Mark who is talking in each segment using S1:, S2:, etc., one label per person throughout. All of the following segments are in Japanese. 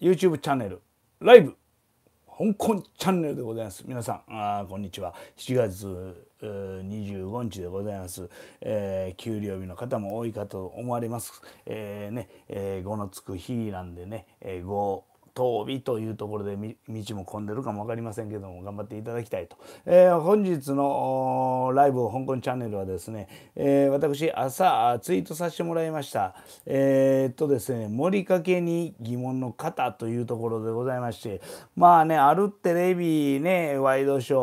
S1: YouTube チャンネル、ライブ、香港チャンネルでございます。皆さん、あこんにちは。7月25日でございます、えー、給料日の方も多いかと思われます。えー、ね、えー、5のつく日なんでね、えー、当日というところで道も混んでるかも分かりませんけども頑張っていただきたいと、えー、本日のライブ香港チャンネルはですね、えー、私朝ツイートさせてもらいましたえー、っとですね「盛りかけに疑問の方」というところでございましてまあねあるテレビねワイドショ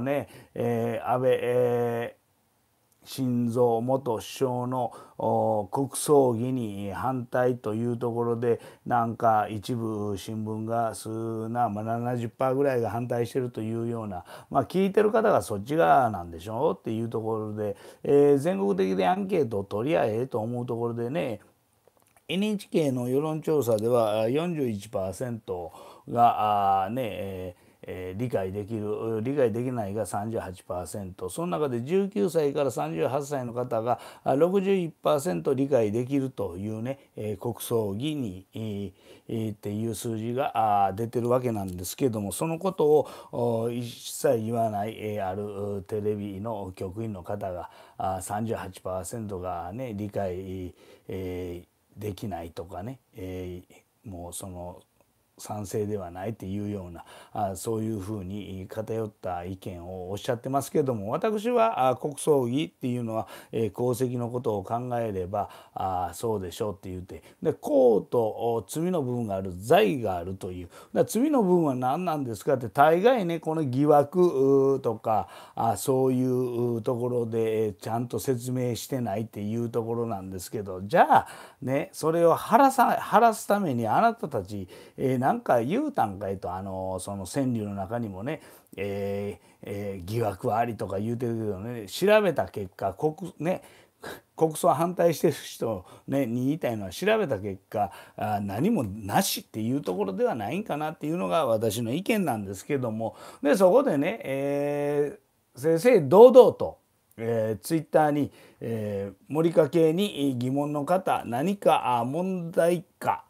S1: ーね、えー、安倍、えー晋三元首相の国葬儀に反対というところでなんか一部新聞が数な、まあ、70%ぐらいが反対してるというような、まあ、聞いてる方がそっち側なんでしょうっていうところで、えー、全国的でアンケートを取り合えと思うところでね NHK の世論調査では41%がね、えーえー、理解できる理解できないが38%その中で19歳から38歳の方が61%理解できるというね、えー、国葬儀に、えー、っていう数字が出てるわけなんですけどもそのことを一切言わない、えー、あるテレビの局員の方があ38%がね理解、えー、できないとかね、えー、もうその賛成ではないっていうようなあそういうふうに偏った意見をおっしゃってますけれども私は国葬儀っていうのは、えー、功績のことを考えればあそうでしょうって言うてで功と罪の部分がある罪があるというだ罪の部分は何なんですかって大概ねこの疑惑とかあそういうところでちゃんと説明してないっていうところなんですけどじゃあねそれを晴らさ晴らすためにあなたたち、えーなんか言うたんかいとあのその川柳の中にもね、えーえー、疑惑はありとか言うてるけどね調べた結果国,、ね、国葬反対してる人、ね、に言いたいのは調べた結果あ何もなしっていうところではないんかなっていうのが私の意見なんですけどもでそこでね、えー、先生堂々と。えー、ツイッターに、えー、森家系に疑問の方何か問題か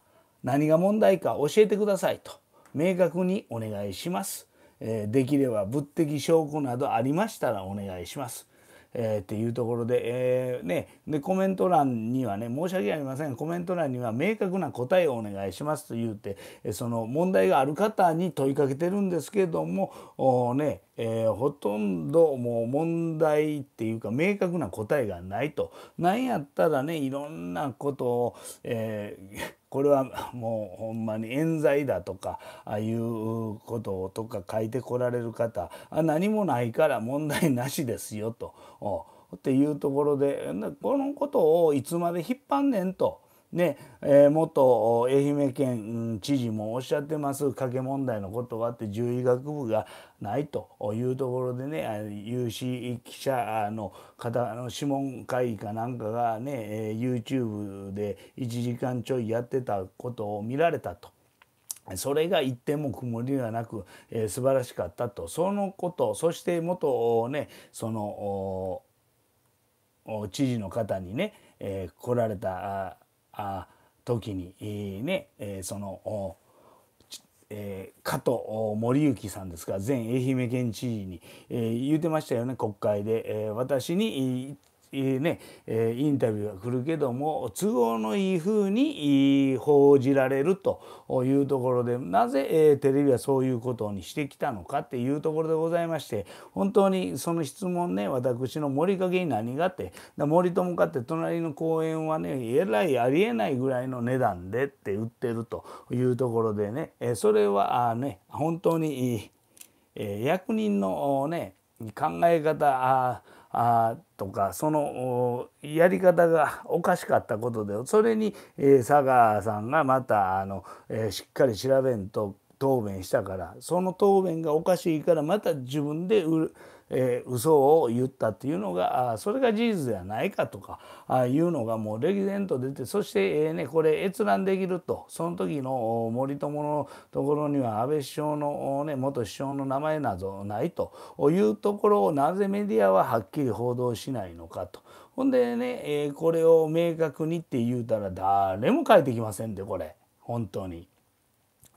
S1: 何が問題か教えてくださいと明確にお願いします。えできれば物的証拠などありましたらお願いします。えー、っていうところで,、えーね、でコメント欄にはね申し訳ありませんコメント欄には明確な答えをお願いしますと言ってその問題がある方に問いかけてるんですけどもお、ねえー、ほとんどもう問題っていうか明確な答えがないと。なんやったらねいろんなことを、えーこれはもうほんまに冤罪だとかああいうこととか書いてこられる方あ何もないから問題なしですよとっていうところでこのことをいつまで引っ張んねんと。ねえー、元愛媛県知事もおっしゃってます賭け問題のことはって獣医学部がないというところでね有志記者の方の諮問会議かなんかがね YouTube で1時間ちょいやってたことを見られたと。それが一点も曇りではなく、えー、素晴らしかったとそのことそして元ねその知事の方にね、えー、来られた時にねそのえー、加藤森幸さんですが前愛媛県知事に、えー、言うてましたよね国会で、えー、私にね、インタビューが来るけども都合のいいふうに報じられるというところでなぜテレビはそういうことにしてきたのかっていうところでございまして本当にその質問ね私の森陰に何がって森友かって隣の公園はねえらいありえないぐらいの値段でって売ってるというところでねそれはね本当に役人のね考え方あとかそのやり方がおかしかったことでそれに、え佐川さんがまたあの、えしっかり調べんと答弁したからその答弁がおかしいからまた自分でる。えー、嘘を言ったっていうのがそれが事実ではないかとかいうのがもう歴然と出てそして、えーね、これ閲覧できるとその時の森友のところには安倍首相の、ね、元首相の名前などないというところをなぜメディアははっきり報道しないのかと。ほんでね、えー、これを明確にって言うたら誰も書いてきませんでこれ本当に。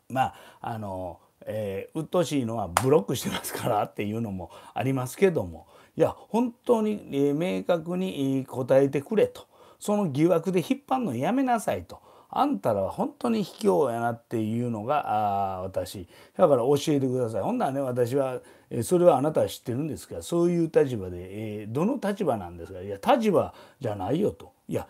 S1: まああのえー、鬱陶しいのはブロックしてますからっていうのもありますけどもいや本当に、えー、明確に答えてくれとその疑惑で引っ張るのやめなさいと。あんたらは本当に卑怯やなっていうのがあ私だから教えてくださいほんならね私は、えー、それはあなたは知ってるんですからそういう立場で、えー、どの立場なんですかいや立場じゃないよといや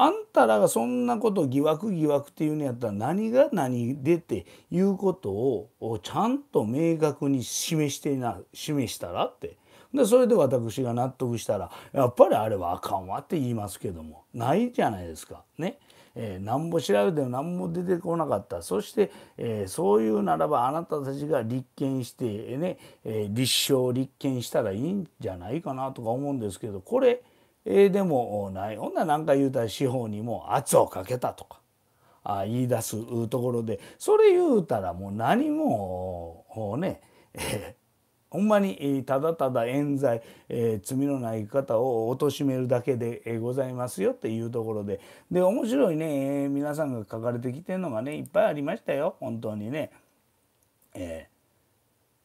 S1: あんたらがそんなこと疑惑疑惑っていうのやったら何が何でっていうことをちゃんと明確に示してな示したらってでそれで私が納得したらやっぱりあれはあかんわって言いますけどもないじゃないですかね。え何も調べても何も出てこなかったそして、えー、そういうならばあなたたちが立憲してね、えー、立証立憲したらいいんじゃないかなとか思うんですけどこれえー、でもない女なんか言うたら司法にも圧をかけたとかあ言い出すところでそれ言うたらもう何もね、えほんまにただただ冤罪、えー、罪のない方を貶めるだけでございますよっていうところでで面白いね、えー、皆さんが書かれてきてるのがねいっぱいありましたよ本当にね。えー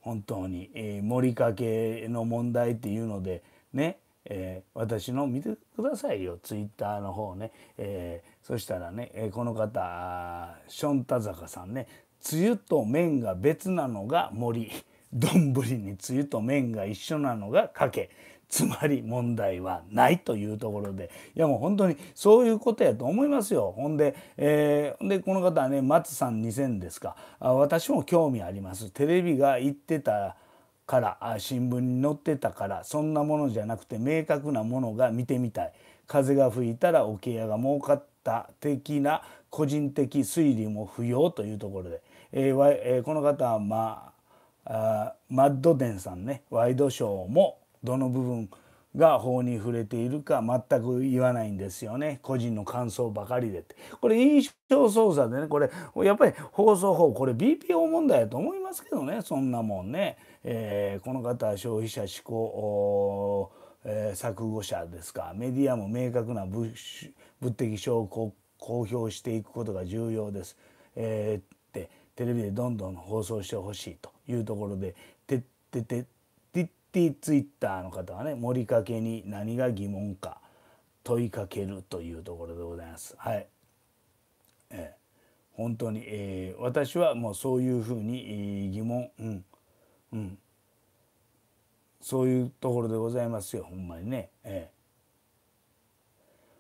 S1: 本当に、えー、盛りかけの問題っていうのでね、えー、私の見てくださいよツイッターの方ね、えー、そしたらね、えー、この方ションタ坂さんね「梅雨と麺が別なのが森」「丼に梅雨と麺が一緒なのがかけ」つまり問題はないというところでいやもう本当にそういうことやと思いますよほんで,、えー、でこの方はね松さん2000ですかあ私も興味ありますテレビが言ってたから新聞に載ってたからそんなものじゃなくて明確なものが見てみたい風が吹いたら桶屋が儲かった的な個人的推理も不要というところで、えーえー、この方は、まあ、マッドデンさんねワイドショーもどの部分が法に触れているか全く言わないんですよね個人の感想ばかりでってこれ印象操作でねこれやっぱり放送法これ BPO 問題やと思いますけどねそんなもんね、えー、この方は消費者思考、えー、錯誤者ですかメディアも明確な物的証拠を公表していくことが重要です、えー、ってテレビでどんどん放送してほしいというところでてて」ティツイッターの方はね「森かけに何が疑問か問いかける」というところでございます。はいえ本当に、えー、私はもうそういうふうに、えー、疑問、うんうん、そういうところでございますよほんまにね。え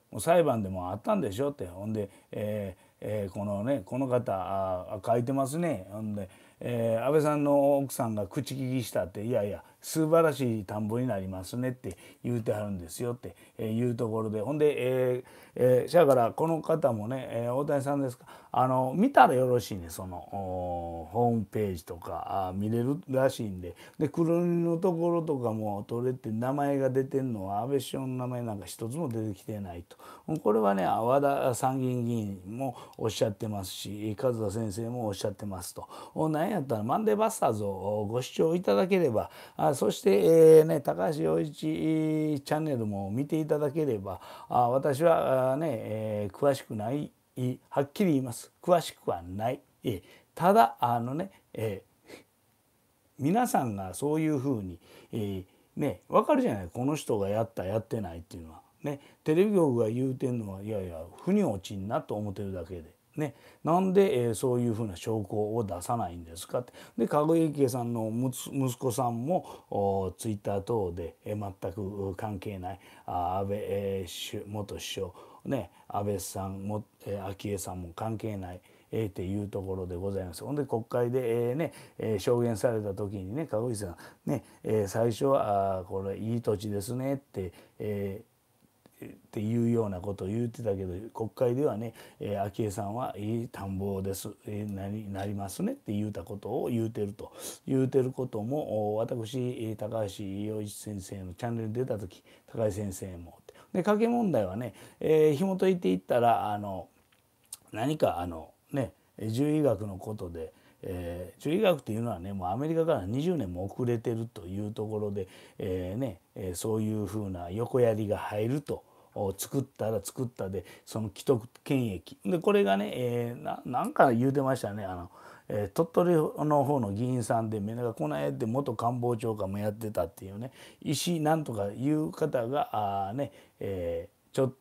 S1: ー、もう裁判でもあったんでしょってほんで、えーえー、このねこの方あ書いてますねほんで、えー、安倍さんの奥さんが口利きしたっていやいや素晴らしい田んぼになりますねって言うてはるんですよっていうところでほんで、えーえー、ゃあからこの方もね、え大谷さんですかあの見たらよろしいねそのホームページとかあ見れるらしいんでで黒塗のところとかも取れて名前が出てるのは安倍首相の名前なんか一つも出てきてないとこれはね和田参議院議員もおっしゃってますし和田先生もおっしゃってますと何やったらマンデーバスターズをご視聴いただければあそして、えーね、高橋洋一チャンネルも見ていただければあ私はあね、えー、詳しくないはっきり言います詳しくはない。ただあのね、えー、皆さんがそういうふうに、えー、ね分かるじゃないこの人がやったやってないっていうのは。ね、テレビ局が言うてんのはいやいや腑に落ちんなと思ってるだけでね、なんで、えー、そういうふうな証拠を出さないんですかってで籠池さんの息子さんもツイッター等で、えー、全く関係ないあ安倍、えー、元首相、ね、安倍さんも、えー、昭恵さんも関係ない。えー、っていうところでございます。ほんで国会で、えーねえー、証言された時にね籠井さんね、えー、最初はあこれいい土地ですねって、えーっていうようなことを言ってたけど国会ではね、えー、昭恵さんはいい田んぼです、えー、なりなりますねって言うたことを言うてると言うてることも私高橋洋一先生のチャンネルに出た時高橋先生も。で家計問題はね、えー、紐解いていったらあの何かあのね獣医学のことで。えー、獣医学というのはねもうアメリカから20年も遅れてるというところで、えーね、そういうふうな横やりが入ると作ったら作ったでその既得権益でこれがね、えー、なんか言うてましたねあの、えー、鳥取の方の議員さんで目がこないで元官房長官もやってたっていうね石なんとかいう方があね、えー、ちょっ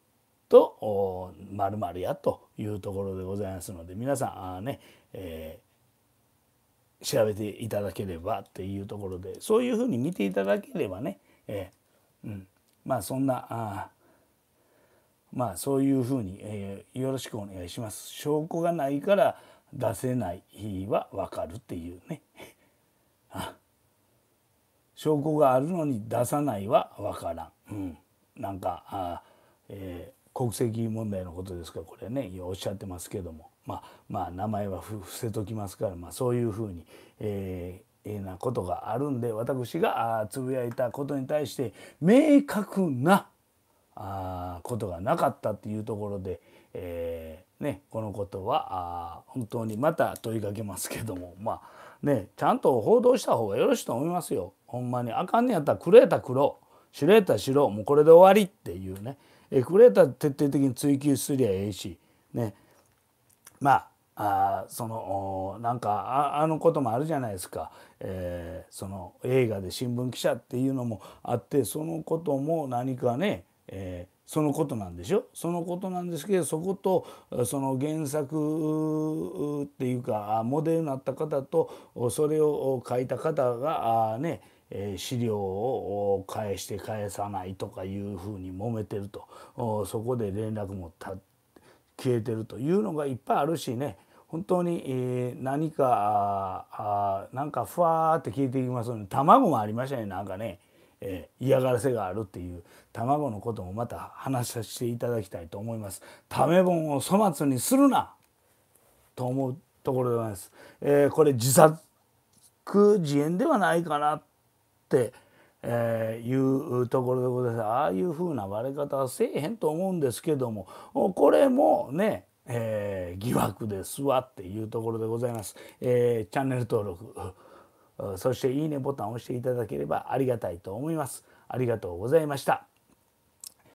S1: とおまるまるやというところでございますので皆さんあね、えー調べていただければっていうところでそういうふうに見ていただければね、えーうん、まあそんなあまあそういうふうに、えー、よろしくお願いします。証拠がないから出せない日はわかるっていうね。あ証拠があるのに出さないはわからん。うん、なんかあ、えー、国籍問題のことですかこれねおっしゃってますけども、まあ、まあ名前は伏せときますから、まあ、そういうふうに、えー、えなことがあるんで私がつぶやいたことに対して明確なあことがなかったっていうところで、えー、ね、このことはあ本当にまた問いかけますけどもまあねちゃんと報道した方がよろしいと思いますよほんまにあかんねやったらくれた黒知ーた白もうこれで終わりっていうね、えー、くれた徹底的に追求すりゃええしねまああそのなんかあのこともあるじゃないですか、えー、その映画で新聞記者っていうのもあってそのことも何かねえー、そのことなんでしょそのことなんですけどそことその原作っていうかモデルになった方とそれを書いた方がね資料を返して返さないとかいうふうに揉めてるとそこで連絡も消えてるというのがいっぱいあるしね本当に何かなんかふわーって消えていきますので卵もありましたねなんかね。え嫌がらせがあるっていう卵のこともまた話させていただきたいと思います。ため本を粗末にするなと思うところでございます。えー、これ自作自演ではないかなって、えー、いうところでございます。ああいうふうな割れ方はせえへんと思うんですけどもこれもねえー、疑惑ですわっていうところでございます。えチャンネル登録そしていいねボタンを押していただければありがたいと思います。ありがとうございました。